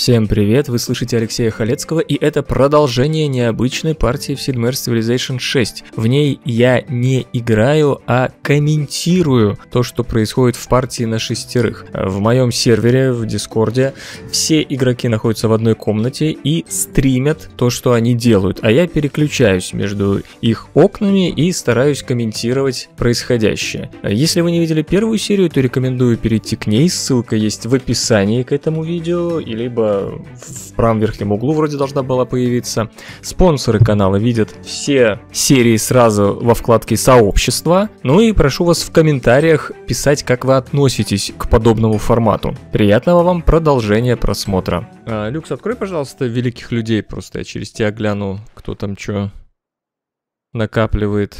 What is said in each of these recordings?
Всем привет, вы слышите Алексея Халецкого, и это продолжение необычной партии в Sid Civilization 6. В ней я не играю, а комментирую то, что происходит в партии на шестерых. В моем сервере, в Дискорде, все игроки находятся в одной комнате и стримят то, что они делают, а я переключаюсь между их окнами и стараюсь комментировать происходящее. Если вы не видели первую серию, то рекомендую перейти к ней, ссылка есть в описании к этому видео, либо в правом верхнем углу вроде должна была появиться. Спонсоры канала видят все серии сразу во вкладке «Сообщество». Ну и прошу вас в комментариях писать, как вы относитесь к подобному формату. Приятного вам продолжения просмотра. А, Люкс, открой, пожалуйста, «Великих людей». Просто я через тебя гляну, кто там что накапливает.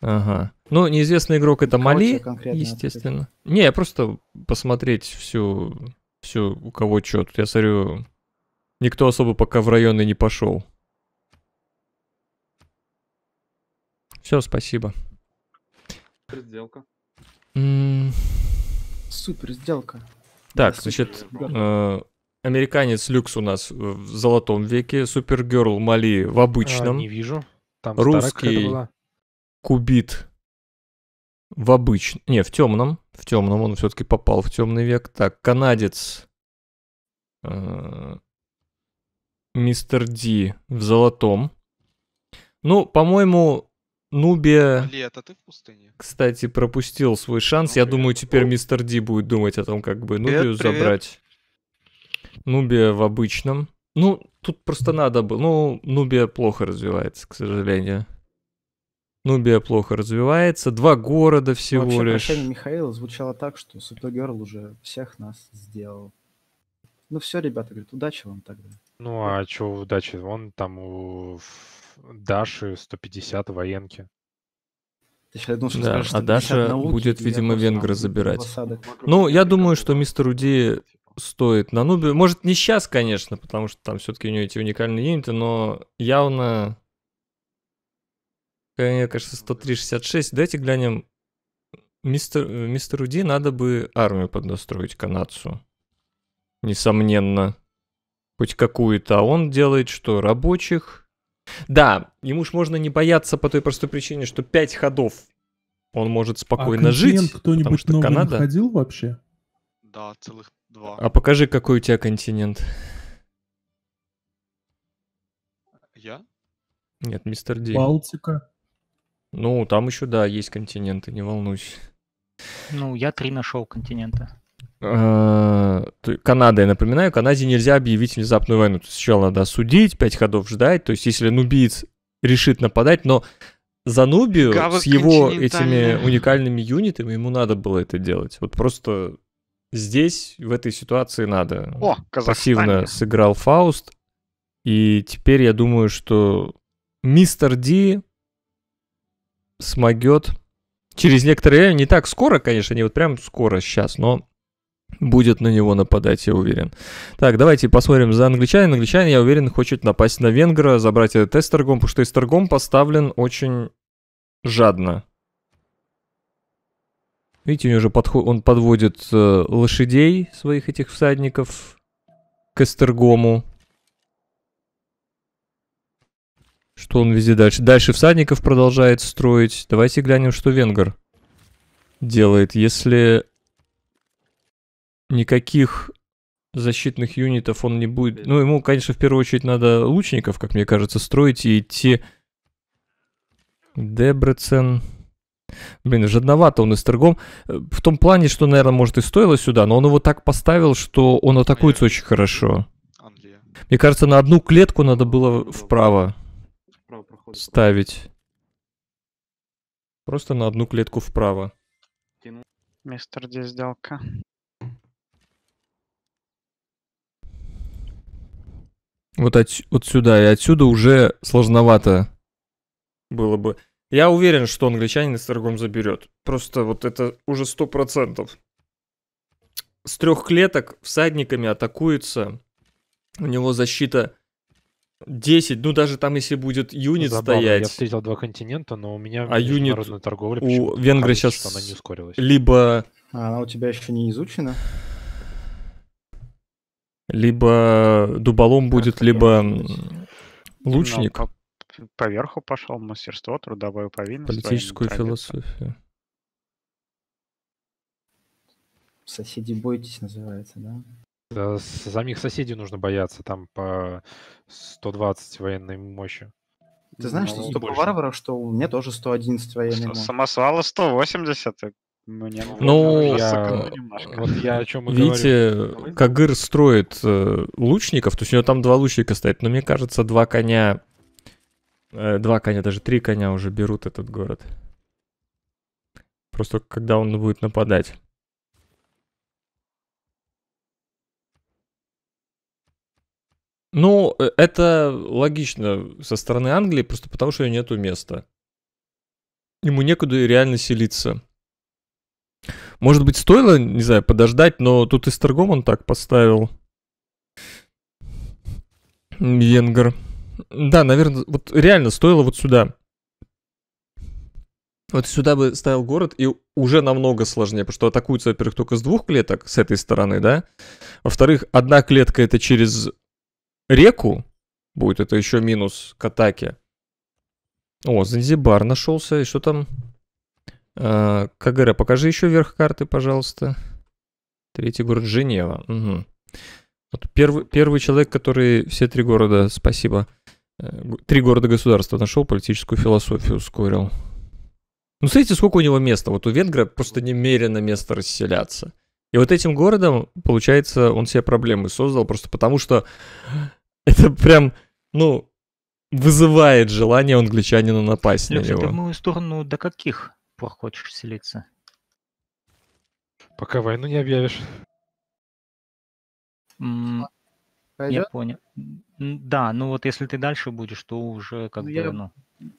Ага. Ну, неизвестный игрок это Мали, естественно. Не, я просто посмотреть всю все, у кого что тут? Я смотрю, никто особо пока в районы не пошел. Все, спасибо. Супер сделка. Супер сделка. Так, да, значит, э американец Люкс у нас в золотом веке, Супергерл Мали в обычном. А, не вижу. Там русский Кубит в обычном, не, в темном, в темном он все-таки попал в темный век. Так, канадец, э, мистер Ди в золотом. Ну, по-моему, Нубия... Лето, ты в пустыне. Кстати, пропустил свой шанс. Ну, Я думаю, теперь мистер Ди будет думать о том, как бы привет, Нубию привет. забрать. Нубия в обычном. Ну, тут просто надо было. Ну, Нубия плохо развивается, к сожалению. Нубия плохо развивается, два города ну, всего Вообще, лишь. Вообще, Михаила звучало так, что Супергерл уже всех нас сделал. Ну все, ребята, говорит, удачи вам тогда. Ну а что удачи? Вон там у Даши 150 военки. Ты сейчас, я что да, скажешь, а Даша науки, будет, видимо, Венгры забирать. Осадок. Ну, ну, я думаю, что Мистер Уди типа. стоит на нубе. Может, не сейчас, конечно, потому что там все-таки у него эти уникальные юниты, но явно мне кажется, 103.66. Давайте глянем. Мистер, э, мистеру Ди надо бы армию поднастроить канадцу. Несомненно. Хоть какую-то. А он делает что? Рабочих? Да, ему ж можно не бояться по той простой причине, что 5 ходов он может спокойно а жить. кто-нибудь что новый Канада... ходил вообще? Да, целых два. А покажи, какой у тебя континент. Я? Нет, мистер Ди. Балтика. Ну, там еще, да, есть континенты, не волнуйся. Ну, я три нашел континента. А, Канада, я напоминаю, Канаде нельзя объявить внезапную войну. Сначала надо судить, пять ходов ждать. То есть, если нубиец решит нападать, но за Нубию с его этими уникальными юнитами ему надо было это делать. Вот просто здесь, в этой ситуации надо. О, Казахстане. Пассивно сыграл Фауст. И теперь я думаю, что мистер Ди смогет через некоторое время, не так скоро, конечно, не вот прям скоро сейчас, но будет на него нападать, я уверен. Так, давайте посмотрим за англичанин. Англичанин, я уверен, хочет напасть на венгра, забрать этот эстергом, потому что эстергом поставлен очень жадно. Видите, у него уже подход... он подводит э, лошадей своих этих всадников к эстергому. Что он везде дальше? Дальше всадников продолжает строить. Давайте глянем, что венгер делает. Если никаких защитных юнитов он не будет... Ну, ему, конечно, в первую очередь надо лучников, как мне кажется, строить и идти... Дебрецен... Блин, жадновато он и с торгом. В том плане, что, наверное, может и стоило сюда, но он его так поставил, что он атакуется очень хорошо. Мне кажется, на одну клетку надо было вправо ставить. Просто на одну клетку вправо. Мистер, где сделка? Вот, от, вот сюда и отсюда уже сложновато было бы. Я уверен, что англичанин с торгом заберет. Просто вот это уже сто процентов. С трех клеток всадниками атакуется. У него защита 10, ну даже там, если будет юнит Забавно, стоять. Я встретил два континента, но у меня а юнит торговля у Венгры кажется, сейчас она не ускорилась. Либо... А она у тебя еще не изучена? Либо дуболом будет, Это либо лучник. Но поверху пошел мастерство, трудовую повинность. Политическую философию. Соседи бойтесь называется, да? Э, самих соседей нужно бояться, там по 120 военной мощи. Ты знаешь, ну, что столько больше. варваров, что у меня тоже 111 военной мощи. Самосвала 180, мне ну, я, вот я о чем и Видите, говорю. А Кагыр строит э, лучников, то есть у него там два лучника стоит, но мне кажется, два коня, э, два коня, даже три коня уже берут этот город. Просто когда он будет нападать. Ну, э, это логично со стороны Англии, просто потому что нету места. Ему некуда реально селиться. Может быть, стоило, не знаю, подождать, но тут с Истергом он так поставил. Венгер. Да, наверное, вот реально стоило вот сюда. Вот сюда бы ставил город, и уже намного сложнее, потому что атакуются, во-первых, только с двух клеток, с этой стороны, да. Во-вторых, одна клетка это через реку, будет это еще минус к атаке. О, Занзибар нашелся. И что там? Э, а, КГР, покажи еще верх карты, пожалуйста. Третий город Женева. Угу. Вот первый, первый человек, который все три города, спасибо, э, три города государства нашел, политическую философию ускорил. Ну, смотрите, сколько у него места. Вот у венгра просто немерено место расселяться. И вот этим городом, получается, он себе проблемы создал, просто потому что это прям, ну, вызывает желание англичанина напасть Люкс, на него. ты в мою сторону до каких пор хочешь селиться? Пока войну не объявишь. М Я понял. Да, ну вот если ты дальше будешь, то уже как бы... Я ну...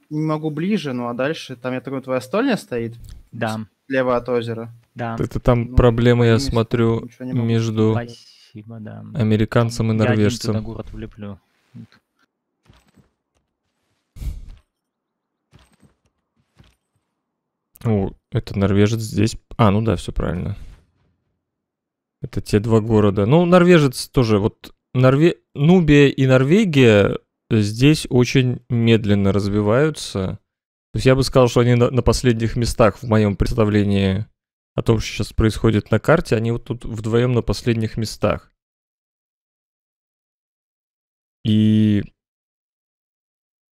не могу ближе, ну а дальше там, я так твоя стольня стоит? Да. Слева от озера? Да. Это там ну, проблема, я смотрю, между... Спасибо. Спасибо, да. Американцам и норвежцам. Я один город влеплю. О, это норвежец здесь. А, ну да, все правильно. Это те два города. Ну, норвежец тоже. Вот Норве... Нубия и Норвегия здесь очень медленно развиваются. То есть я бы сказал, что они на, на последних местах в моем представлении о том, что сейчас происходит на карте, они вот тут вдвоем на последних местах. И...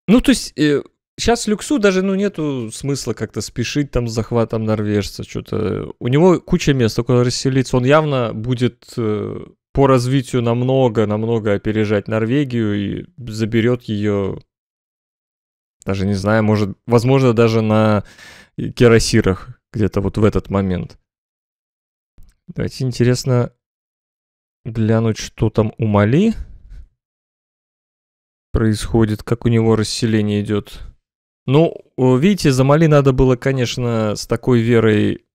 Ну, то есть, э, сейчас Люксу даже, ну, нету смысла как-то спешить там с захватом норвежца, что-то. У него куча мест, только расселиться. Он явно будет э, по развитию намного-намного опережать Норвегию и заберет ее, даже не знаю, может, возможно, даже на э, керосирах где-то вот в этот момент. Давайте интересно глянуть, что там у Мали происходит, как у него расселение идет. Ну, видите, за Мали надо было, конечно, с такой верой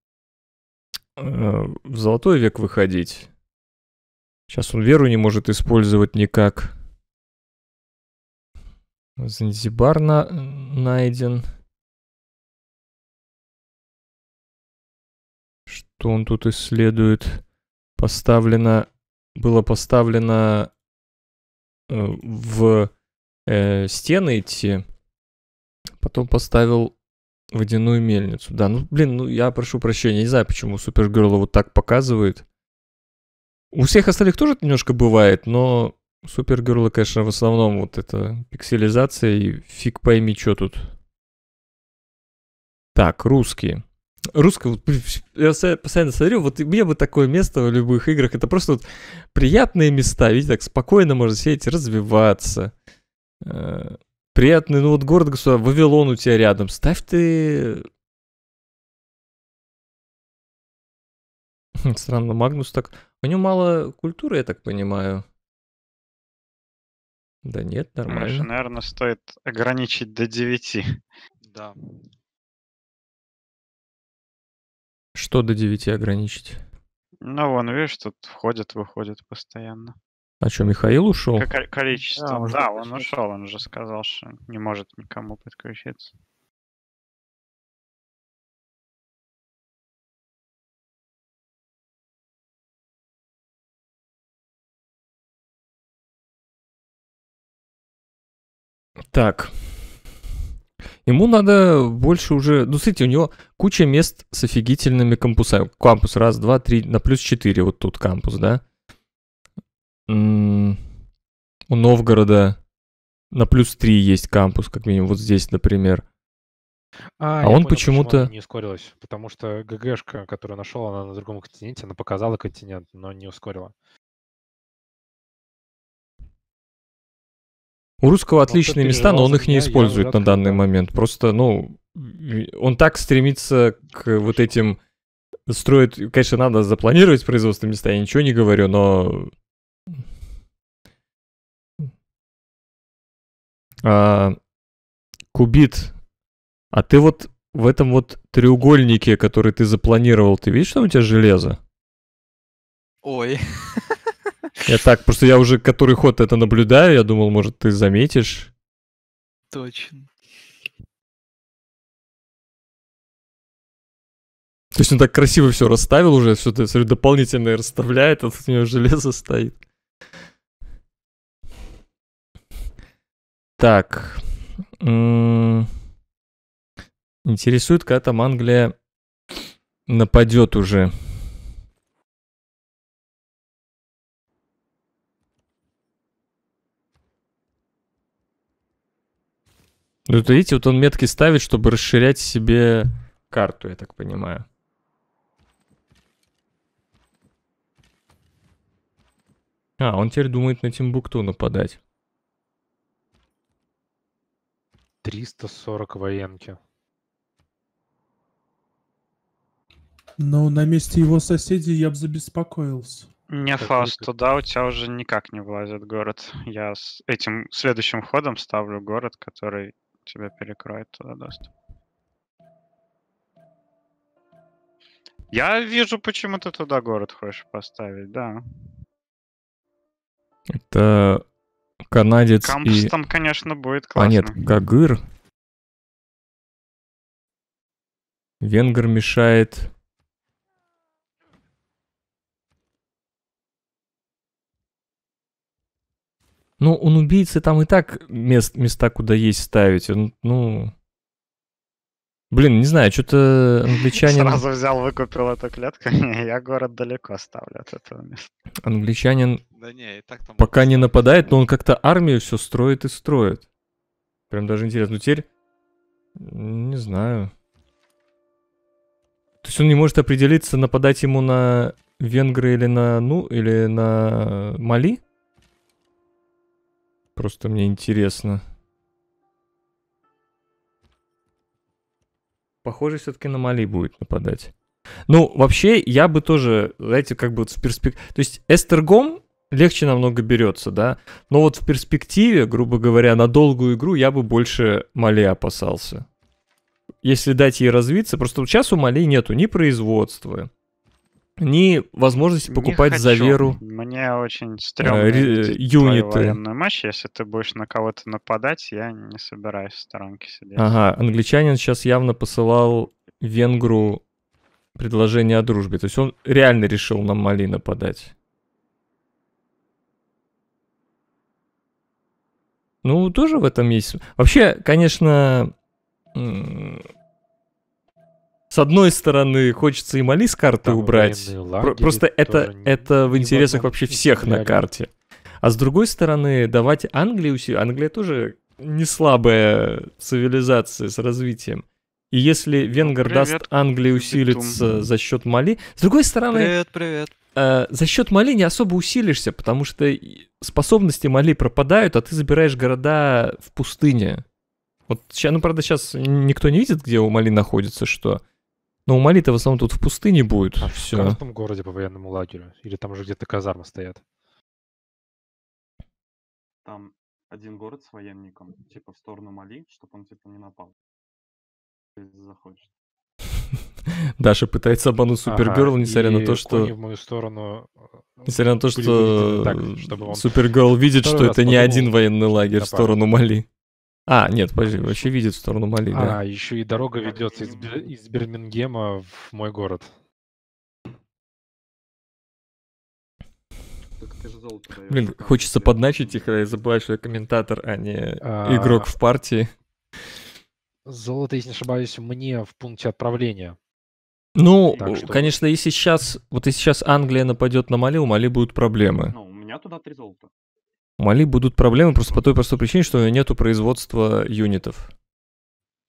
э, в золотой век выходить. Сейчас он веру не может использовать никак. Занзибар на... найден. Что он тут исследует? Поставлено... Было поставлено э, в э, стены идти. Потом поставил водяную мельницу. Да, ну, блин, ну я прошу прощения, не знаю, почему Супергерл вот так показывает. У всех остальных тоже это немножко бывает, но Супергерлы, конечно, в основном вот это пикселизация и фиг пойми, что тут. Так, русские русского, я постоянно смотрю, вот мне бы такое место в любых играх, это просто вот приятные места, видите, так спокойно можно сидеть, развиваться. Э, Приятный, ну вот город, государство, Вавилон у тебя рядом, ставь ты... Странно, Магнус так... У него мало культуры, я так понимаю. Да нет, нормально. наверное, стоит ограничить до 9. Да. Что до 9 ограничить? Ну, вон, видишь, тут входит, выходит постоянно. А что, Михаил ушел? Как количество. Да, он, да, он ушел, он же сказал, что не может никому подключиться. Так, Ему надо больше уже... Ну, смотрите, у него куча мест с офигительными кампусами. Кампус раз, два, три, на плюс четыре вот тут кампус, да? У Новгорода на плюс три есть кампус, как минимум, вот здесь, например. А, а он почему-то... Почему не ускорилась, потому что ГГшка, которую нашел, она на другом континенте, она показала континент, но не ускорила. У русского отличные места, но он их не использует на данный момент. Просто, ну, он так стремится к вот этим строит, конечно, надо запланировать производство места, я ничего не говорю, но... А, кубит, а ты вот в этом вот треугольнике, который ты запланировал, ты видишь, что у тебя железо? Ой. Я так, просто я уже который ход это наблюдаю, я думал, может, ты заметишь. Точно. То есть он так красиво все расставил уже, все это смотрю, дополнительное расставляет, а тут у него железо стоит. Так. Интересует, когда там Англия нападет уже. Ну, вот видите, вот он метки ставит, чтобы расширять себе карту, я так понимаю. А, он теперь думает на Тимбукту нападать. 340 военки. Но на месте его соседей я бы забеспокоился. Не как фаст, туда у тебя уже никак не влазит город. Я с этим следующим ходом ставлю город, который тебя перекроет туда доступ. Я вижу, почему ты туда город хочешь поставить, да. Это канадец Кампус и... там, конечно, будет классно. А нет, Гагыр. Венгер мешает Ну, он убийцы там и так мест, места, куда есть ставить. Он, ну... Блин, не знаю, что-то англичанин... Сразу взял, выкупил эту клетку. Я город далеко ставлю от этого места. Англичанин да не, и так там пока не нападает, но он как-то армию все строит и строит. Прям даже интересно. Ну теперь... Не знаю. То есть он не может определиться, нападать ему на Венгры или на, ну, или на Мали? Просто мне интересно. Похоже, все-таки на Мали будет нападать. Ну, вообще, я бы тоже, знаете, как бы вот с перспективы... То есть Эстергом легче намного берется, да? Но вот в перспективе, грубо говоря, на долгую игру я бы больше Мали опасался. Если дать ей развиться, просто сейчас у Мали нету ни производства, ни возможности покупать за веру. Мне очень э, стрёмно э, юниты. военную мощь. Если ты будешь на кого-то нападать, я не собираюсь в сторонке сидеть. Ага, англичанин сейчас явно посылал венгру предложение о дружбе. То есть он реально решил на Мали нападать. Ну, тоже в этом есть. Вообще, конечно, с одной стороны, хочется и Мали с карты Там убрать. Просто это, это в интересах вообще всех на карте. А с другой стороны, давать Англии усилия. Англия тоже не слабая цивилизация с развитием. И если ну, Венгер привет. даст Англии усилиться за счет Мали, с другой стороны, привет, привет. Э, за счет Мали не особо усилишься, потому что способности Мали пропадают, а ты забираешь города в пустыне. Вот сейчас, ну правда, сейчас никто не видит, где у Мали находится что. Но у Мали-то в основном тут в пустыне будет. А все. в каждом городе по военному лагерю? Или там уже где-то казармы стоят? Там один город с военником, типа в сторону Мали, чтобы он типа не напал. Если захочет. Даша пытается обмануть Супергерл, ага, несмотря на то, что... в мою сторону... Э, несмотря на то, что так, он... видит, Второй что это не один военный лагерь в сторону Мали. А, нет, подожди, вообще видит в сторону Мали, да? А, еще и дорога ведется из, из Бирмингема в мой город. Блин, хочется подначить их, а я забываю, что я комментатор, а не а... игрок в партии. Золото, если не ошибаюсь, мне в пункте отправления. Ну, что... конечно, если сейчас, вот если сейчас Англия нападет на Мали, у Мали будут проблемы. Ну, у меня туда три золота. Мали будут проблемы просто по той простой причине, что у него нету производства юнитов.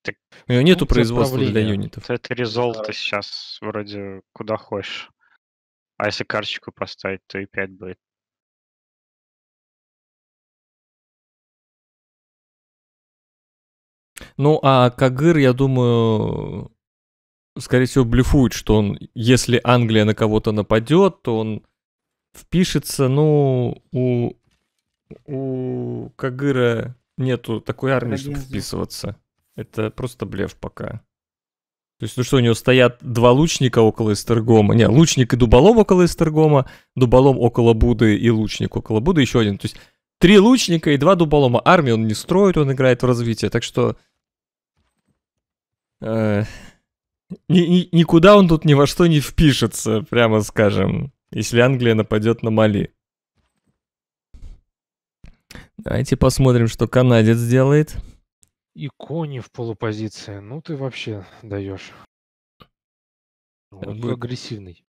Так, у него нету ну, производства для юнитов. Это резолт сейчас вроде куда хочешь. А если карточку поставить, то и 5 будет. Ну, а Кагыр, я думаю, скорее всего, блефует, что он, если Англия на кого-то нападет, то он впишется, ну, у у Кагыра нету такой армии, чтобы вписываться. Это просто блеф пока. То есть, ну что, у него стоят два лучника около Эстергома. Не, лучник и дуболом около Эстергома, дуболом около Буды и лучник около Буды, еще один. То есть, три лучника и два дуболома. Армию он не строит, он играет в развитие. Так что... Э, ни, ни, никуда он тут ни во что не впишется, прямо скажем, если Англия нападет на Мали. Давайте посмотрим, что канадец делает. И кони в полупозиции. Ну ты вообще даешь. Ну, э, он будет... агрессивный.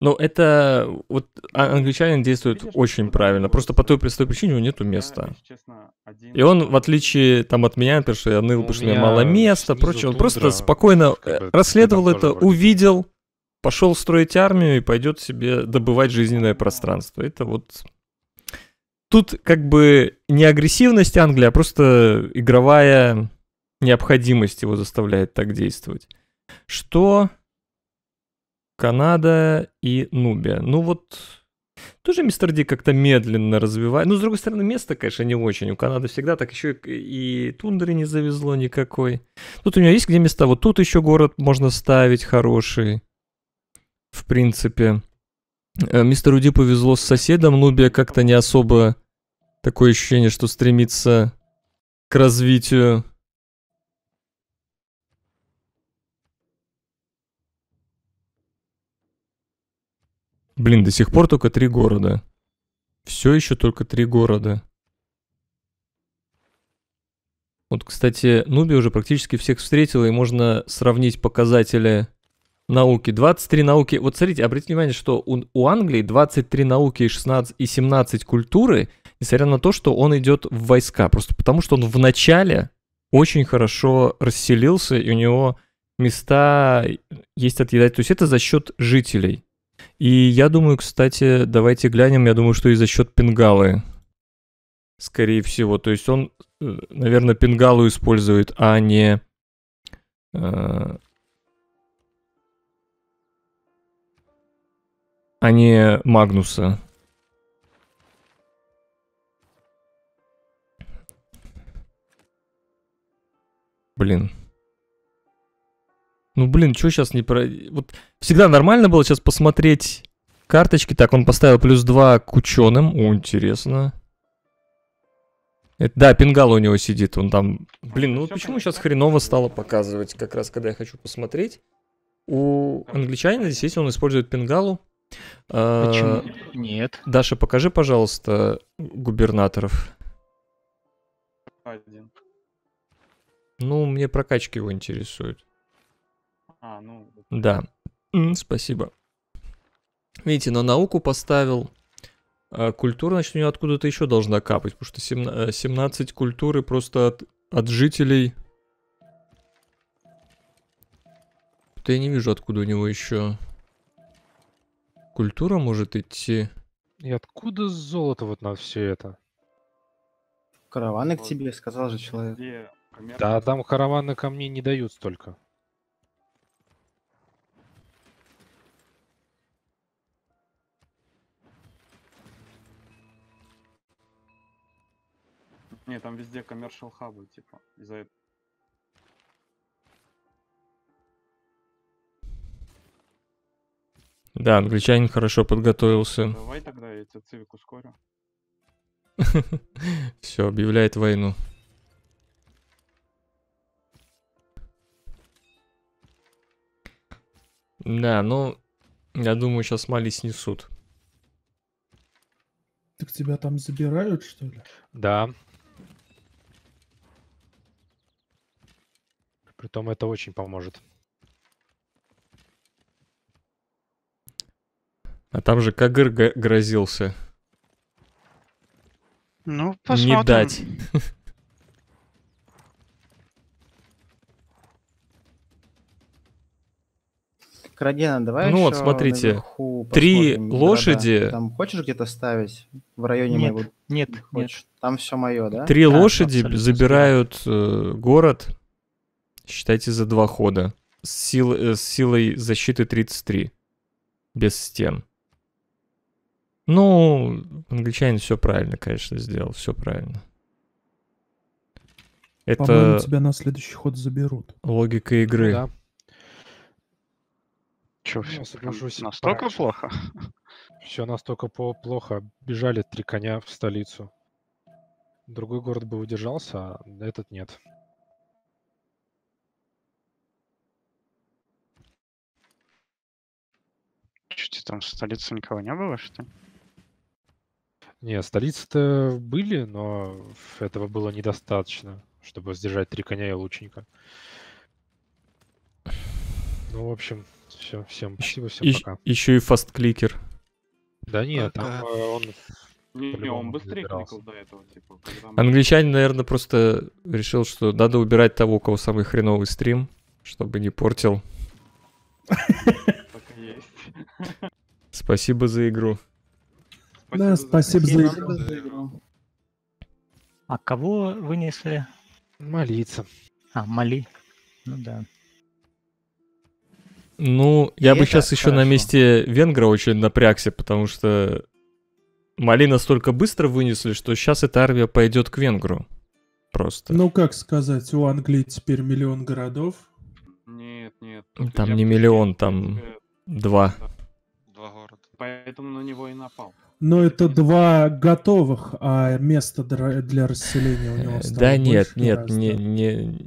Ну, это вот а, англичанин действует Видишь, очень правильно. Просто по той простой причине у него нету места. Честно, один... И он, в отличие там от меня, например, что я ныл, потому что у меня мало места, прочее, он просто спокойно э, расследовал это, увидел, пошел строить армию и пойдет себе добывать жизненное пространство. Это вот тут как бы не агрессивность Англии, а просто игровая необходимость его заставляет так действовать. Что Канада и Нубия. Ну вот тоже мистер Ди как-то медленно развивает. Ну, с другой стороны, место, конечно, не очень. У Канады всегда так еще и, тундры не завезло никакой. Тут у него есть где места. Вот тут еще город можно ставить хороший. В принципе. Э, мистеру Ди повезло с соседом. Нубия как-то не особо Такое ощущение, что стремится к развитию. Блин, до сих пор только три города. Все еще только три города. Вот, кстати, Нуби уже практически всех встретила, и можно сравнить показатели науки. 23 науки. Вот смотрите, обратите внимание, что у, у Англии 23 науки и, 16, и 17 культуры – несмотря на то, что он идет в войска, просто потому что он в начале очень хорошо расселился, и у него места есть отъедать. То есть это за счет жителей. И я думаю, кстати, давайте глянем, я думаю, что и за счет Пингалы, скорее всего. То есть он, э, наверное, Пингалу использует, а не... Э, а не Магнуса. блин. Ну, блин, что сейчас не про... Вот всегда нормально было сейчас посмотреть карточки. Так, он поставил плюс 2 к ученым. О, интересно. Это, да, Пингал у него сидит, он там... Блин, ну почему сейчас хреново стало показывать, как раз когда я хочу посмотреть? У англичанина здесь есть, он использует Пингалу. А, почему? А, Нет. Даша, покажи, пожалуйста, губернаторов. Один. Ну, мне прокачки его интересуют. А, ну... Да. Mm, спасибо. Видите, на науку поставил. А культура, значит, у него откуда-то еще должна капать, потому что 17, 17 культуры просто от, от жителей... что я не вижу, откуда у него еще культура может идти. И откуда золото вот на все это? Караваны к тебе, сказал же человек. Где Примерно. Да, там караваны камней не дают столько. Не, там везде коммершал хабы, типа, из-за этого. Да, англичанин хорошо подготовился. Давай тогда я тебе цивик ускорю. Все, объявляет войну. Да, ну, я думаю, сейчас Мали снесут. Так тебя там забирают, что ли? Да. Притом это очень поможет. А там же Кагыр грозился. Ну, посмотрим. Не дать. Карадена, давай Ну вот, смотрите, три лошади... Города. Там хочешь где-то ставить в районе нет, моего? Нет, хочешь? нет. Там все мое, да? Три да, лошади забирают э, город, считайте, за два хода. С, сил, э, с силой защиты 33. Без стен. Ну, англичанин все правильно, конечно, сделал, все правильно. Это... По-моему, тебя на следующий ход заберут. Логика игры. Да. Че, ну, все соглашусь. Настолько правильно. плохо? Все настолько плохо. Бежали три коня в столицу. Другой город бы удержался, а этот нет. Чуть там в столице никого не было, что ли? Не, столицы-то были, но этого было недостаточно, чтобы сдержать три коня и лучника. Ну, в общем, все, всем спасибо, всем и, пока. Еще и фасткликер. Да нет, пока. там э, он... Не, не, он быстрее кликал до этого, типа. Англичанин, наверное, просто решил, что надо убирать того, у кого самый хреновый стрим, чтобы не портил. Спасибо за игру. Да, спасибо за игру. А кого вынесли? Молиться. А, моли. Ну да. Ну, и я бы сейчас хорошо. еще на месте Венгра очень напрягся, потому что Мали настолько быстро вынесли, что сейчас эта армия пойдет к Венгру. Просто. Ну, как сказать, у Англии теперь миллион городов. Нет, нет. Там не миллион, не там два. Два города. Поэтому на него и напал. Но это два готовых, а место для расселения у него э, Да нет, нет, не, не,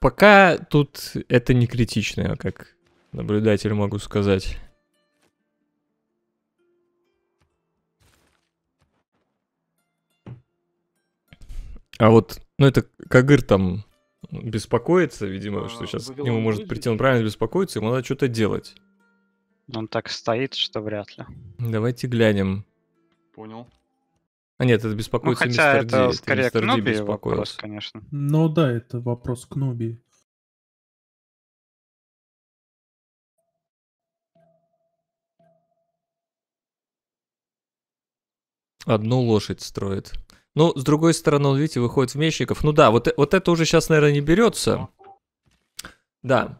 пока тут это не критично, как наблюдатель могу сказать. А вот, ну это Кагыр там беспокоится, видимо, а, что сейчас к нему может прийти, он правильно беспокоится, ему надо что-то делать. Он так стоит, что вряд ли. Давайте глянем. Понял. А нет, это беспокоится ну, хотя мистер это Ди. Скорее это мистер Ди беспокоит. вопрос, конечно. Ну да, это вопрос к Кноби. Одну лошадь строит. Ну, с другой стороны, он, видите, выходит в мечников. Ну да, вот, вот это уже сейчас, наверное, не берется. Да.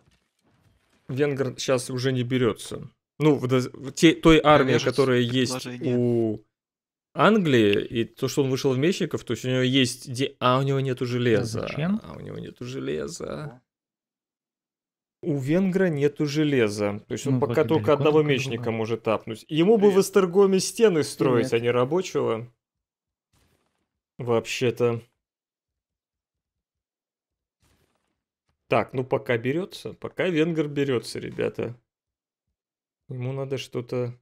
Венгер сейчас уже не берется. Ну, в, те, той армии, Режется которая есть у Англии, и то, что он вышел в мечников, то есть у него есть... Де... А у него нету железа. Зачем? А у него нету железа. У Венгра нету железа. То есть он ну, пока только одного мечника было. может тапнуть. Ему Привет. бы в Эстергоме стены строить, Привет. а не рабочего. Вообще-то. Так, ну пока берется. Пока Венгер берется, ребята. Ему надо что-то...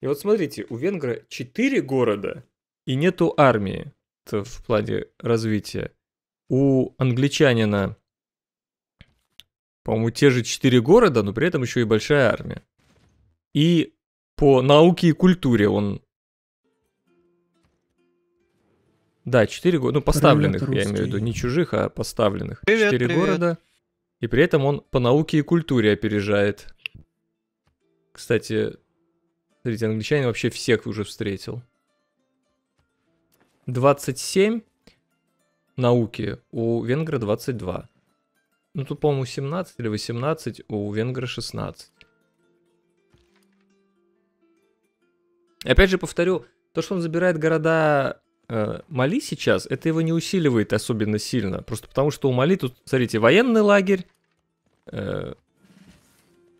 И вот смотрите, у Венгра 4 города и нету армии в плане развития. У англичанина по-моему, те же четыре города, но при этом еще и большая армия. И по науке и культуре он... Да, четыре города, ну поставленных, Привет, я имею в виду, не чужих, а поставленных. Привет, четыре привет. города. И при этом он по науке и культуре опережает. Кстати, смотрите, англичанин вообще всех уже встретил. 27 науки, у венгра 22. Ну, тут, по-моему, 17 или 18, у венгра 16. И опять же, повторю, то, что он забирает города э, Мали сейчас, это его не усиливает особенно сильно. Просто потому, что у Мали тут, смотрите, военный лагерь, э,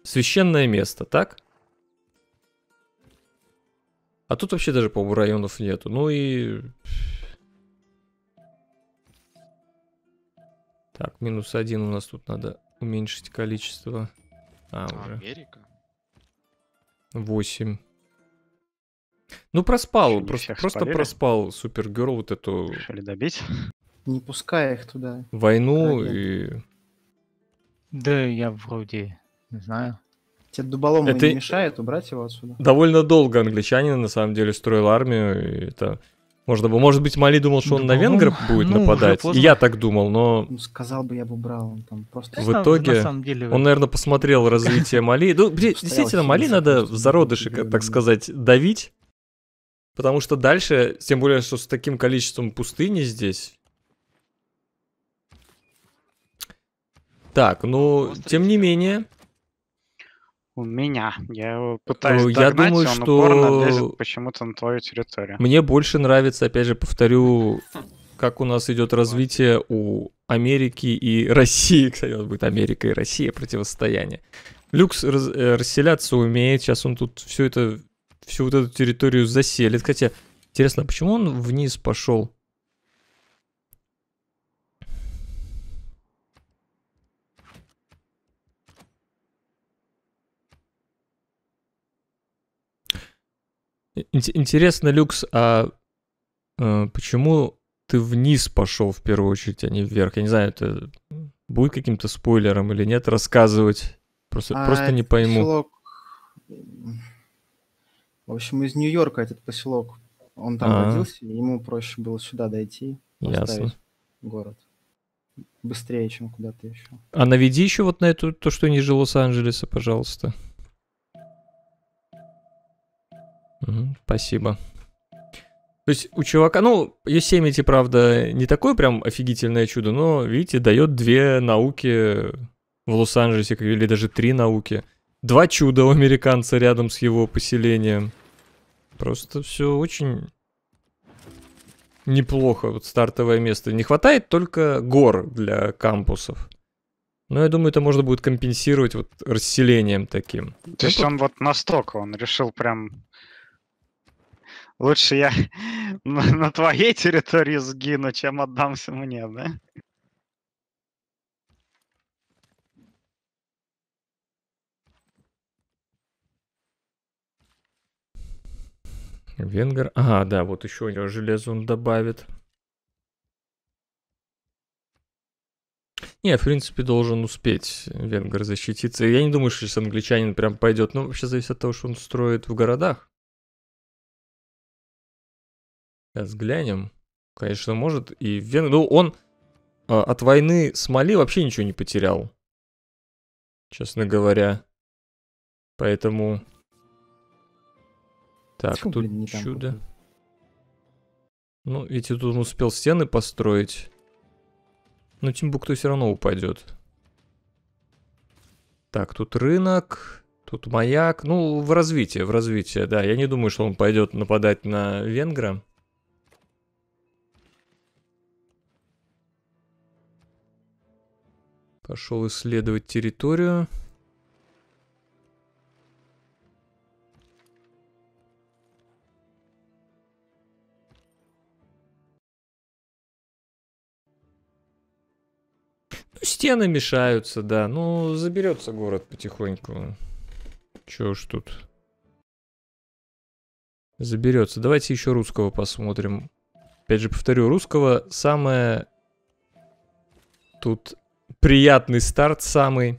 священное место, так? А тут вообще даже, по-моему, районов нету. Ну и Так, минус один у нас тут надо уменьшить количество. А, а уже. Америка? Восемь. Ну, проспал, Что, просто, просто проспал Супергерл вот эту... Решили добить? Не пуская их туда. Войну и... Да, я вроде не знаю. Тебе дуболом это... не мешает убрать его отсюда? Довольно долго англичанин, на самом деле, строил армию, и это можно бы, Может быть, Мали думал, что он да, на венгров он... Ну, будет ну, нападать. И я так думал, но... Ну, сказал бы, я бы брал. Он там просто... В итоге на самом деле... он, наверное, посмотрел развитие Мали. Ну, действительно, Мали надо в зародыши, так сказать, давить. Потому что дальше, тем более, что с таким количеством пустыни здесь... Так, ну, тем не менее, у меня. Я пытаюсь ну, догнать, Я думаю, он что... лезет почему-то на твою территорию. Мне больше нравится, опять же, повторю, как у нас идет развитие у Америки и России. Кстати, у будет Америка и Россия противостояние. Люкс раз, э, расселяться умеет. Сейчас он тут все это, всю вот эту территорию заселит. Хотя, интересно, а почему он вниз пошел? Интересно, Люкс, а э, почему ты вниз пошел в первую очередь, а не вверх? Я не знаю, это будет каким-то спойлером или нет рассказывать? Просто, а просто не пойму. Поселок... В общем, из Нью-Йорка этот поселок. Он там А-а-а. родился, ему проще было сюда дойти, Ясно. город. Быстрее, чем куда-то еще. А наведи еще вот на эту, то, что ниже Лос-Анджелеса, пожалуйста. Спасибо. То есть у чувака, ну, Yosemite, правда, не такое прям офигительное чудо, но, видите, дает две науки в Лос-Анджелесе, или даже три науки. Два чуда у американца рядом с его поселением. Просто все очень неплохо, вот стартовое место. Не хватает только гор для кампусов. Но я думаю, это можно будет компенсировать вот расселением таким. То есть ну, он вот настолько, он решил прям лучше я на, на твоей территории сгину, чем отдамся мне, да? Венгер. Ага, да, вот еще у него железо он добавит. Не, в принципе, должен успеть венгер защититься. Я не думаю, что сейчас англичанин прям пойдет. но ну, вообще зависит от того, что он строит в городах. Сейчас глянем. Конечно, может. И Вен, Ну, он а, от войны с Мали вообще ничего не потерял. Честно говоря. Поэтому... Так, Фу, тут блин, чудо. Там. Ну, ведь и тут он успел стены построить. Но Тимбукту все равно упадет. Так, тут рынок, тут маяк. Ну, в развитие, в развитие, да. Я не думаю, что он пойдет нападать на венгра. Пошел исследовать территорию. Ну, стены мешаются, да. Ну, заберется город потихоньку. Че уж тут. Заберется. Давайте еще русского посмотрим. Опять же, повторю, русского самое тут приятный старт самый.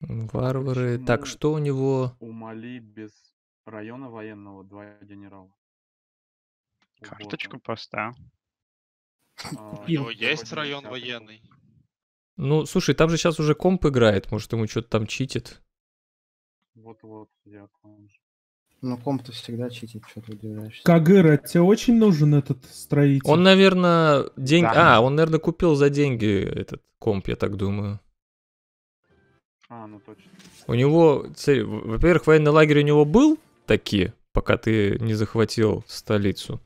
Варвары. Почему так, что у него? У Мали без района военного два генерала. Карточку поста. А, у него есть район военный. Ну, слушай, там же сейчас уже комп играет, может, ему что-то там читит. Вот-вот, я там Ну, комп-то всегда читит, что ты удивляешься. Кагыра, тебе очень нужен этот строитель? Он, наверное, деньги... Да. А, он, наверное, купил за деньги этот комп, я так думаю. А, ну точно. У него, во-первых, военный лагерь у него был такие, пока ты не захватил столицу.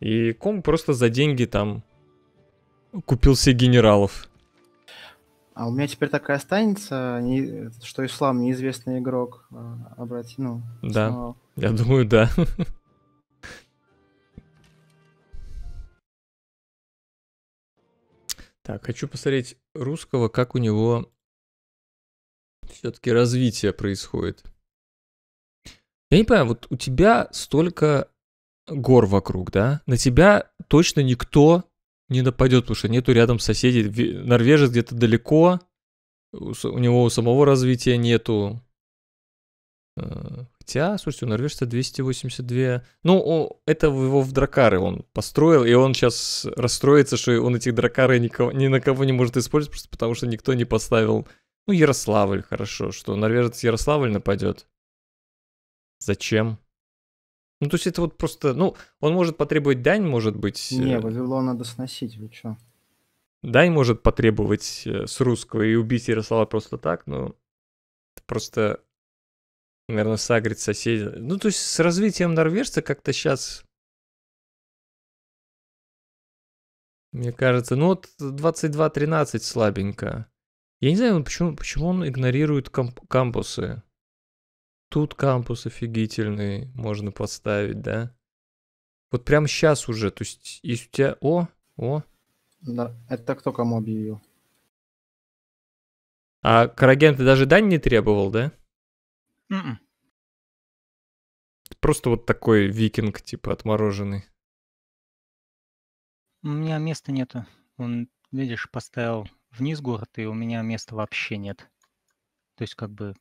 И комп просто за деньги там купил себе генералов. А у меня теперь такая останется, не, что Ислам неизвестный игрок а, обратил. Ну, да, снова. я думаю, да. Так, хочу посмотреть русского, как у него все-таки развитие происходит. Я не понимаю, вот у тебя столько гор вокруг, да? На тебя точно никто не нападет, потому что нету рядом соседей. Норвежец где-то далеко, у него у самого развития нету. Э, хотя, слушайте, у норвежца 282... Ну, это его в дракары он построил, и он сейчас расстроится, что он этих дракары никого, ни на кого не может использовать, просто потому что никто не поставил... Ну, Ярославль, хорошо, что норвежец Ярославль нападет. Зачем? Ну, то есть это вот просто, ну, он может потребовать дань, может быть... Э, не, Вавилон надо сносить, вы чё? Дань может потребовать э, с русского и убить Ярослава просто так, но просто, наверное, сагрит соседей. Ну, то есть с развитием норвежца как-то сейчас... Мне кажется, ну вот 22-13 слабенько. Я не знаю, почему, почему он игнорирует камп- кампусы. Тут кампус офигительный, можно подставить, да? Вот прям сейчас уже, то есть если у тебя... О, о. Да, это кто кому объявил. А Караген ты даже дань не требовал, да? Mm-mm. М-м. Просто вот такой викинг, типа, отмороженный. У меня места нету. Он, видишь, поставил вниз город, и у меня места вообще нет. То есть, как бы,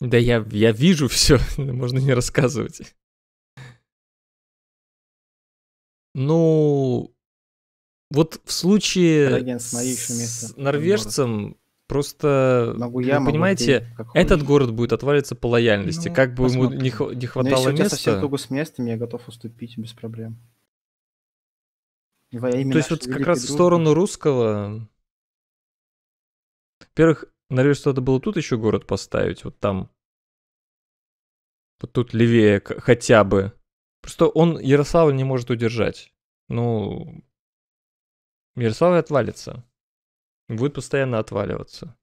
да я, я вижу все, можно не рассказывать. Ну, вот в случае Родин, с норвежцем просто, могу я, вы понимаете, ты, этот город будет отвалиться по лояльности, ну, как бы посмотрим. ему не, не хватало Но если места. Если совсем туго с местами, я готов уступить без проблем. То есть вот как раз в сторону русского. Во-первых, Наверное, что надо было тут еще город поставить, вот там. Вот тут левее хотя бы. Просто он Ярославль не может удержать. Ну, Ярославль отвалится. Будет постоянно отваливаться.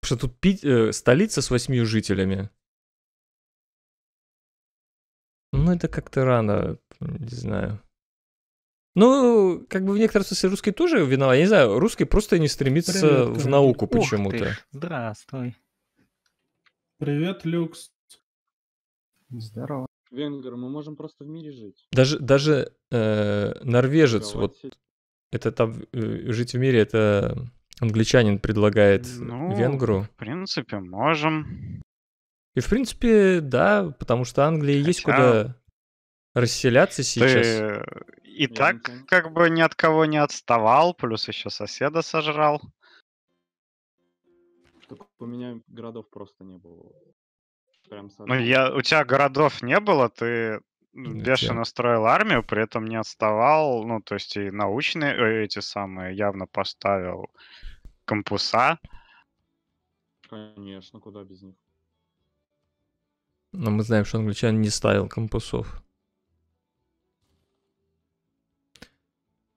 Потому что тут пить, э, столица с восьмию жителями. Ну, это как-то рано, не знаю. Ну, как бы в некотором смысле русский тоже виноват. Я не знаю, русский просто не стремится Привет, в король. науку почему-то. Здравствуй. Привет, Люкс. Здорово. Венгер, мы можем просто в мире жить. Даже, даже э, норвежец, Давайте. вот это там э, жить в мире, это англичанин предлагает ну, венгру. В принципе, можем. И в принципе, да, потому что Англии Хотя... есть куда расселяться сейчас. Ты и я так как бы ни от кого не отставал, плюс еще соседа сожрал. Так у меня городов просто не было. Прям ну, я, у тебя городов не было, ты Нет, бешено я. строил армию, при этом не отставал, ну, то есть и научные э, эти самые явно поставил компуса. Конечно, куда без них. Но мы знаем, что англичан не ставил компасов.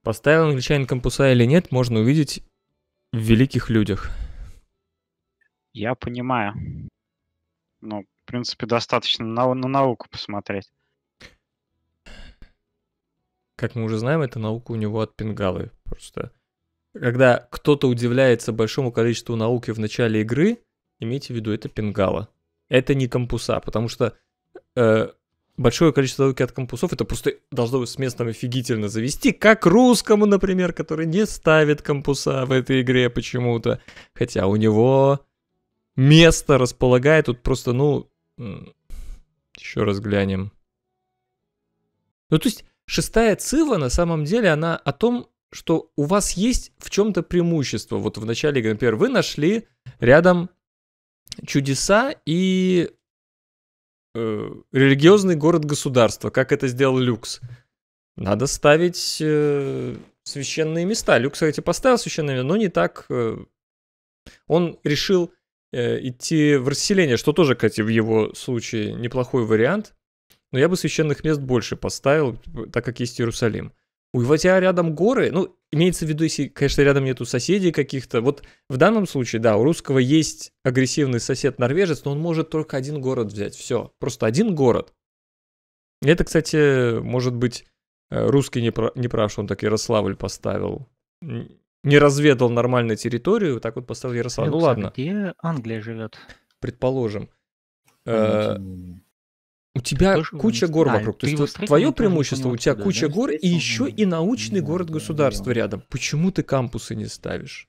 Поставил англичанин кампуса или нет, можно увидеть в великих людях. Я понимаю. Ну, в принципе, достаточно на, на науку посмотреть. Как мы уже знаем, это наука у него от Пингалы. Просто когда кто-то удивляется большому количеству науки в начале игры, имейте в виду, это Пингала. Это не кампуса, потому что э, большое количество далеки от кампусов, это просто должно быть с местом офигительно завести, как русскому, например, который не ставит кампуса в этой игре почему-то. Хотя у него место располагает, тут просто, ну, еще раз глянем. Ну, то есть, шестая цифра, на самом деле, она о том, что у вас есть в чем-то преимущество. Вот в начале игры, например, вы нашли рядом чудеса и э, религиозный город-государство, как это сделал Люкс. Надо ставить э, священные места. Люкс, кстати, поставил священные места, но не так. Э, он решил э, идти в расселение, что тоже, кстати, в его случае неплохой вариант. Но я бы священных мест больше поставил, так как есть Иерусалим у тебя рядом горы, ну, имеется в виду, если, конечно, рядом нету соседей каких-то. Вот в данном случае, да, у русского есть агрессивный сосед-норвежец, но он может только один город взять, все. Просто один город. это, кстати, может быть, э, русский не, про, не прав, что он так Ярославль поставил. Не разведал нормальную территорию, так вот поставил Ярославль. ну ладно. где Англия живет? Предположим. Э, у тебя тоже куча гор да, вокруг. То есть твое преимущество, у тебя да, куча да, гор и еще и научный город государства рядом. Почему ты кампусы не ставишь?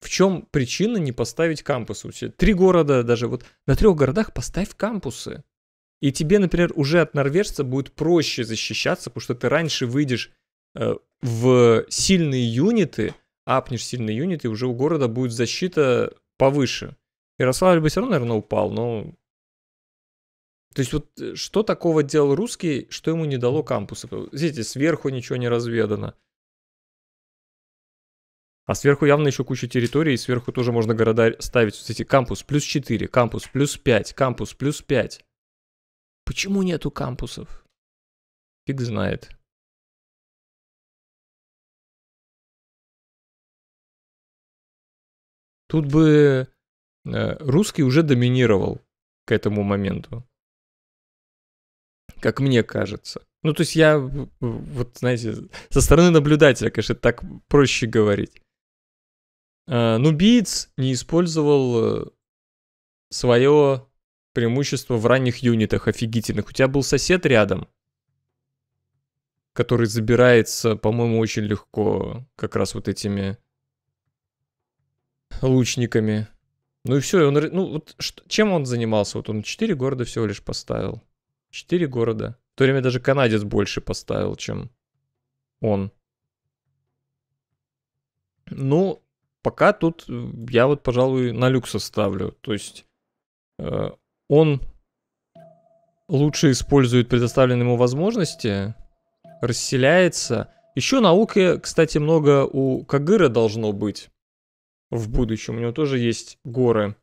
В чем причина не поставить кампусы? У тебя три города даже, вот на трех городах поставь кампусы. И тебе, например, уже от норвежца будет проще защищаться, потому что ты раньше выйдешь э, в сильные юниты, апнешь сильные юниты, и уже у города будет защита повыше. Ярославль бы все равно, наверное, упал, но то есть вот э, что такого делал русский, что ему не дало кампусы? Видите, сверху ничего не разведано. А сверху явно еще куча территорий, и сверху тоже можно города ставить. Вот эти кампус плюс 4, кампус плюс 5, кампус плюс 5. Почему нету кампусов? Фиг знает. Тут бы э, русский уже доминировал к этому моменту как мне кажется. Ну, то есть я, вот, знаете, со стороны наблюдателя, конечно, так проще говорить. А, биц не использовал э, свое преимущество в ранних юнитах офигительных. У тебя был сосед рядом, который забирается, по-моему, очень легко как раз вот этими лучниками. Ну и все, он, ну, вот, чем он занимался? Вот он четыре города всего лишь поставил. Четыре города. В то время даже канадец больше поставил, чем он. Ну, пока тут э, я вот, пожалуй, на люкса ставлю. То есть э, он лучше использует предоставленные ему возможности, расселяется. Еще науки, кстати, много у Кагыра должно быть в будущем. У него тоже есть горы.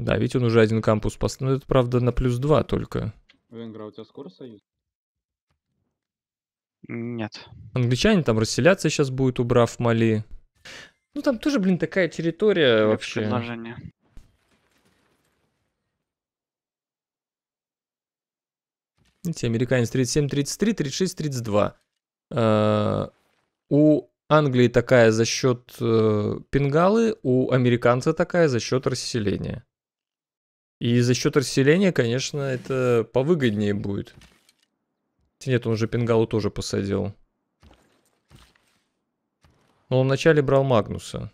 Да, ведь он уже один кампус поставил. Ну, это, правда, на плюс два только. Венгра, у тебя скоро союз? Нет. Англичане там расселяться сейчас будет, убрав Мали. Ну, там тоже, блин, такая территория Нет вообще. Предложение. Видите, американец 37-33, 36-32. Uh, у Англии такая за счет uh, э, пингалы, у американца такая за счет расселения. И за счет расселения, конечно, это повыгоднее будет. Нет, он уже Пингалу тоже посадил. Но он вначале брал Магнуса.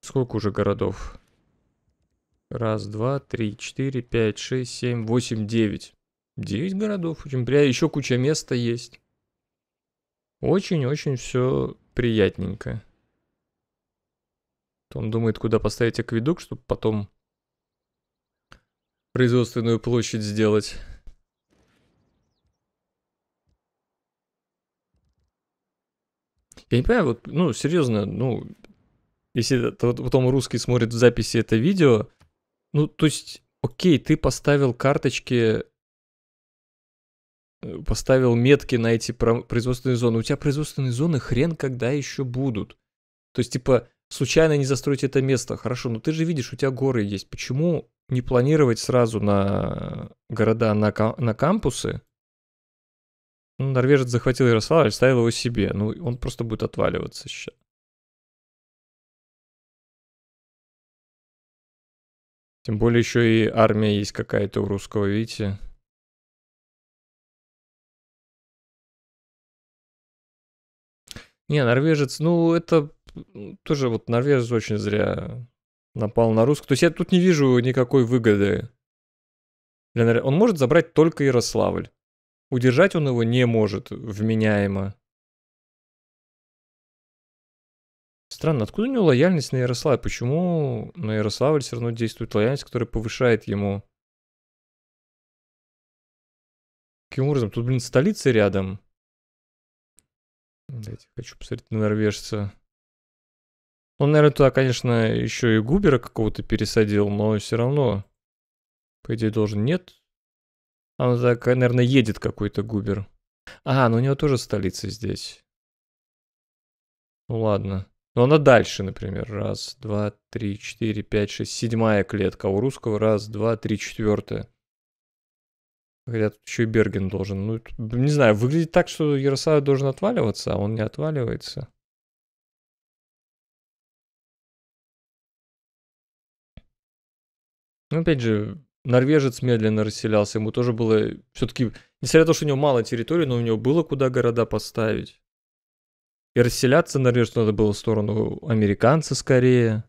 Сколько уже городов? Раз, два, три, четыре, пять, шесть, семь, восемь, девять. Девять городов. Очень приятно. А Еще куча места есть. Очень-очень все приятненько. Он думает, куда поставить акведук, чтобы потом производственную площадь сделать. Я не понимаю, вот, ну, серьезно, ну, если это, вот, потом русский смотрит в записи это видео, ну, то есть, окей, ты поставил карточки, э, поставил метки на эти производственные зоны. У тебя производственные зоны хрен когда еще будут. То есть, типа, случайно не застроить это место. Хорошо, но ты же видишь, у тебя горы есть. Почему не планировать сразу на э, города, на, на кампусы? Ну, норвежец захватил Ярославль, ставил его себе. Ну, он просто будет отваливаться сейчас. Тем более еще и армия есть какая-то у русского, видите? Не, норвежец, ну это тоже вот Норвежец очень зря напал на русских. То есть я тут не вижу никакой выгоды. Он может забрать только Ярославль. Удержать он его не может вменяемо. Странно, откуда у него лояльность на Ярославль? Почему на Ярославль все равно действует лояльность, которая повышает ему? Каким образом? Тут, блин, столица рядом. Дайте, хочу посмотреть на норвежца. Он, ну, наверное, туда, конечно, еще и Губера какого-то пересадил, но все равно, по идее, должен нет. А он туда, наверное, едет какой-то Губер. А, ну у него тоже столица здесь. Ну ладно. Ну она дальше, например. Раз, два, три, четыре, пять, шесть. Седьмая клетка. А у русского раз, два, три, четвертая. Хотя тут еще и Берген должен. Ну, не знаю, выглядит так, что Ярослав должен отваливаться, а он не отваливается. Ну, опять же, норвежец медленно расселялся, ему тоже было все-таки, несмотря на то, что у него мало территории, но у него было куда города поставить. И расселяться норвежцу надо было в сторону американца скорее.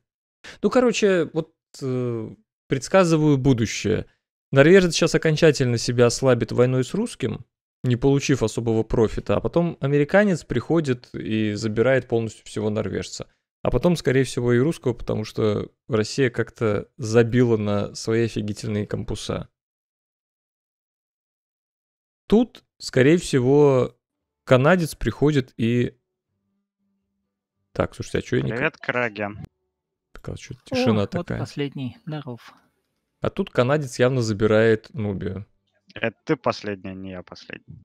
Ну, короче, вот э, предсказываю будущее. Норвежец сейчас окончательно себя ослабит войной с русским, не получив особого профита, а потом американец приходит и забирает полностью всего норвежца а потом, скорее всего, и русского, потому что Россия как-то забила на свои офигительные кампуса. Тут, скорее всего, канадец приходит и... Так, слушайте, а что я не... Привет, Краги. А такая что тишина О, такая. Вот последний, здоров. А тут канадец явно забирает Нубию. Это ты последний, а не я последний.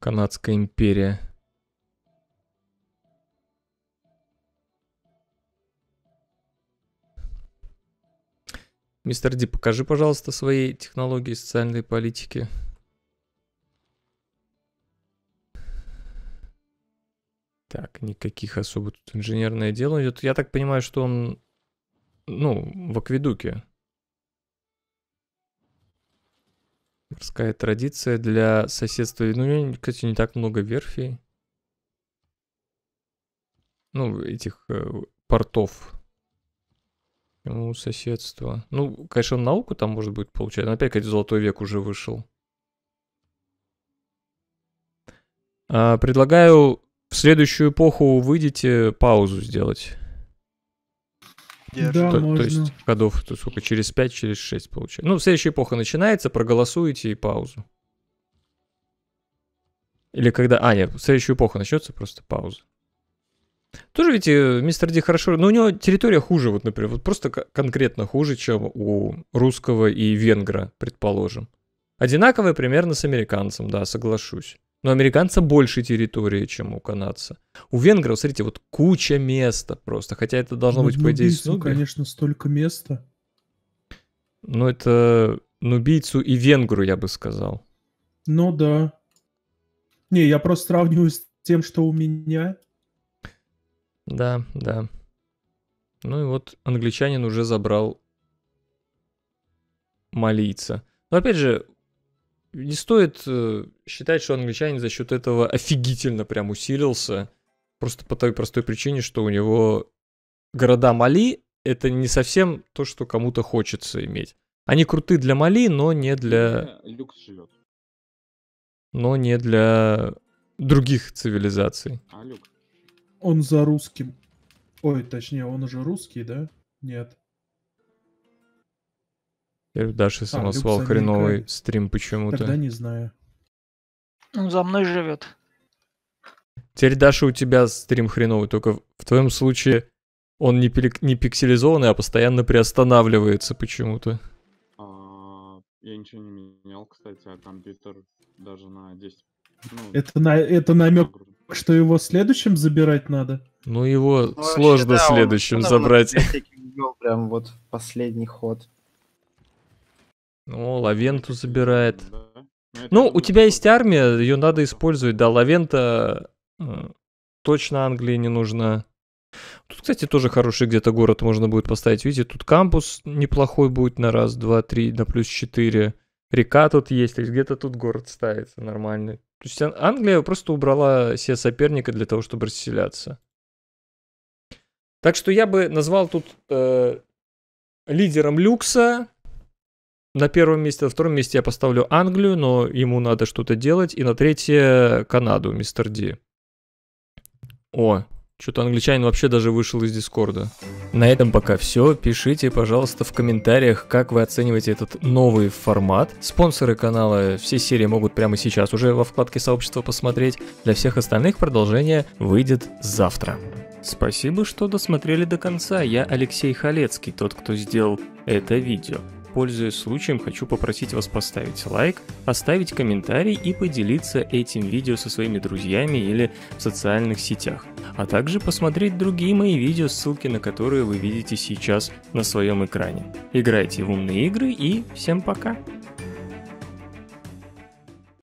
Канадская империя. Мистер Ди, покажи, пожалуйста, свои технологии социальной политики. Так, никаких особо тут инженерное дело идет. Я так понимаю, что он, ну, в акведуке. Морская традиция для соседства. Ну, у кстати, не так много верфей. Ну, этих э, портов ему соседства. Ну, конечно, он науку там может быть получать. Но опять, кстати, золотой век уже вышел. А, предлагаю в следующую эпоху выйдете паузу сделать держит. Да, то, можно. то есть ходов то сколько? Через 5, через 6 получается. Ну, следующая эпоха начинается, проголосуете и паузу. Или когда... А, нет, следующая эпоха начнется, просто пауза. Тоже ведь э, мистер Ди хорошо... Но ну, у него территория хуже, вот, например, вот просто конкретно хуже, чем у русского и венгра, предположим. Одинаковая примерно с американцем, да, соглашусь. Но американца больше территории, чем у канадца. У венгров, смотрите, вот куча места просто. Хотя это должно быть, по идее, ну, конечно, столько места. Ну, это нубийцу и венгру, я бы сказал. Ну да. Не, я просто сравниваю с тем, что у меня. Да, да. Ну и вот англичанин уже забрал малийца. Но опять же, не стоит э, считать, что англичанин за счет этого офигительно прям усилился. Просто по той простой причине, что у него города Мали — это не совсем то, что кому-то хочется иметь. Они круты для Мали, но не для... Люкс живет. Но не для других цивилизаций. А, Люк? Он за русским. Ой, точнее, он уже русский, да? Нет. Я Даша самосвал а, хреновый Америка. стрим почему-то. Тогда не знаю. Он за мной живет. Теперь, Даша, у тебя стрим хреновый, только в твоем случае он не, пилик, не пикселизованный, а постоянно приостанавливается почему-то. А, я ничего не менял, кстати, а компьютер даже на 10... Ну, это, на, это намек, что его следующим забирать надо? Ну, его ну, сложно вообще, да, следующим он, забрать. Он прям вот последний ход. О, ну, Лавенту забирает. Ну, ну у тебя есть армия, ее надо использовать. Да, Лавента э, точно Англии не нужна. Тут, кстати, тоже хороший где-то город можно будет поставить. Видите, тут кампус неплохой будет на раз, два, три, на плюс четыре. Река тут есть, где-то тут город ставится нормальный. То есть Англия просто убрала все соперника для того, чтобы расселяться. Так что я бы назвал тут э, лидером люкса на первом месте, на втором месте я поставлю Англию, но ему надо что-то делать. И на третье Канаду, мистер Ди. О, что-то англичанин вообще даже вышел из Дискорда. На этом пока все. Пишите, пожалуйста, в комментариях, как вы оцениваете этот новый формат. Спонсоры канала все серии могут прямо сейчас уже во вкладке сообщества посмотреть. Для всех остальных продолжение выйдет завтра. Спасибо, что досмотрели до конца. Я Алексей Халецкий, тот, кто сделал это видео. Пользуясь случаем, хочу попросить вас поставить лайк, оставить комментарий и поделиться этим видео со своими друзьями или в социальных сетях, а также посмотреть другие мои видео, ссылки на которые вы видите сейчас на своем экране. Играйте в умные игры и всем пока!